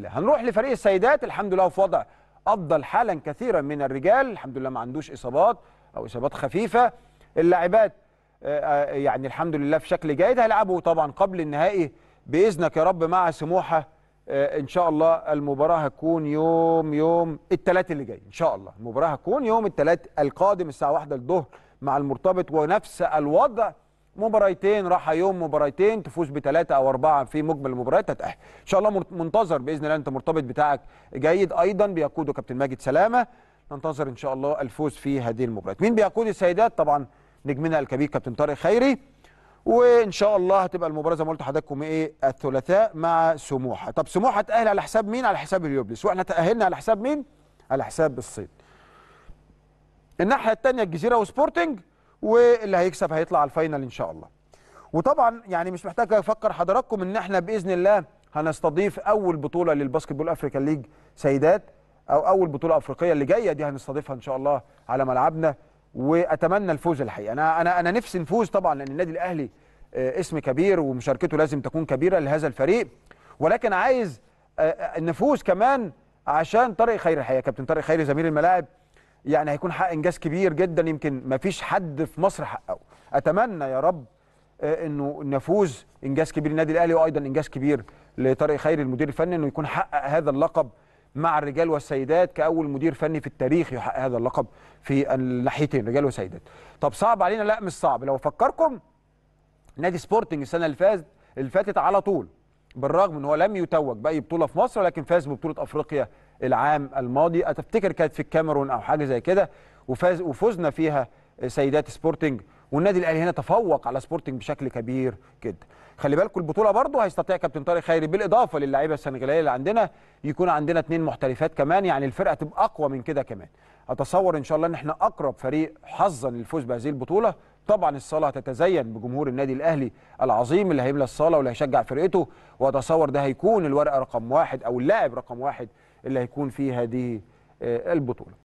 لله هنروح لفريق السيدات الحمد لله في وضع افضل حالا كثيرا من الرجال الحمد لله ما عندوش اصابات او اصابات خفيفه اللاعبات آه، آه، يعني الحمد لله في شكل جيد هيلعبوا طبعا قبل النهائي باذنك يا رب مع سموحه آه، ان شاء الله المباراه هتكون يوم يوم الثلاث اللي جاي ان شاء الله المباراه هتكون يوم الثلاث القادم الساعه 1 الظهر مع المرتبط ونفس الوضع مباريتين راحه يوم مباريتين تفوز بثلاثه او اربعه في مجمل المباريات هتأهل ان شاء الله منتظر باذن الله انت مرتبط بتاعك جيد ايضا بيقوده كابتن ماجد سلامه ننتظر ان شاء الله الفوز في هذه المباريات مين بيقود السيدات طبعا نجمنا الكبير كابتن طارق خيري وان شاء الله هتبقى المباراه زي ما قلت لحضراتكم ايه الثلاثاء مع سموحه طب سموحه تاهل على حساب مين على حساب اليوبلس واحنا تاهلنا على حساب مين على حساب الصيد الناحيه الثانيه الجزيره وسبورتنج واللي هيكسب هيطلع على الفاينل ان شاء الله وطبعا يعني مش محتاج افكر حضراتكم ان احنا باذن الله هنستضيف اول بطوله للباسكت بول افريكان ليج سيدات او اول بطوله افريقيه اللي جايه دي هنستضيفها ان شاء الله على ملعبنا واتمنى الفوز الحقيقه انا انا انا نفسي نفوز طبعا لان النادي الاهلي آه، اسم كبير ومشاركته لازم تكون كبيره لهذا الفريق ولكن عايز آه، آه، نفوز كمان عشان طارق خيري الحقيقه كابتن طارق خيري زميل الملاعب يعني هيكون حق انجاز كبير جدا يمكن ما فيش حد في مصر حققه اتمنى يا رب آه، انه نفوز انجاز كبير للنادي الاهلي وايضا انجاز كبير لطارق خيري المدير الفني انه يكون حقق هذا اللقب مع الرجال والسيدات كاول مدير فني في التاريخ يحقق هذا اللقب في الناحيتين رجال وسيدات طب صعب علينا لا مش صعب لو افكركم نادي سبورتنج السنه اللي اللي فاتت على طول بالرغم ان هو لم يتوج باي بطوله في مصر لكن فاز ببطوله افريقيا العام الماضي اتفتكر كانت في الكاميرون او حاجه زي كده وفاز وفزنا فيها سيدات سبورتنج والنادي الاهلي هنا تفوق على سبورتنج بشكل كبير جدا خلي بالكم البطوله برضه هيستطيع كابتن طارق خيري بالاضافه للاعيبه السنغاليه اللي عندنا يكون عندنا اثنين محترفات كمان يعني الفرقه تبقى اقوى من كده كمان اتصور ان شاء الله ان احنا اقرب فريق حظا للفوز بهذه البطوله طبعا الصاله هتتزين بجمهور النادي الاهلي العظيم اللي هيملى الصاله واللي هيشجع فرقته واتصور ده هيكون الورقه رقم واحد او اللاعب رقم واحد اللي هيكون في هذه آه، البطوله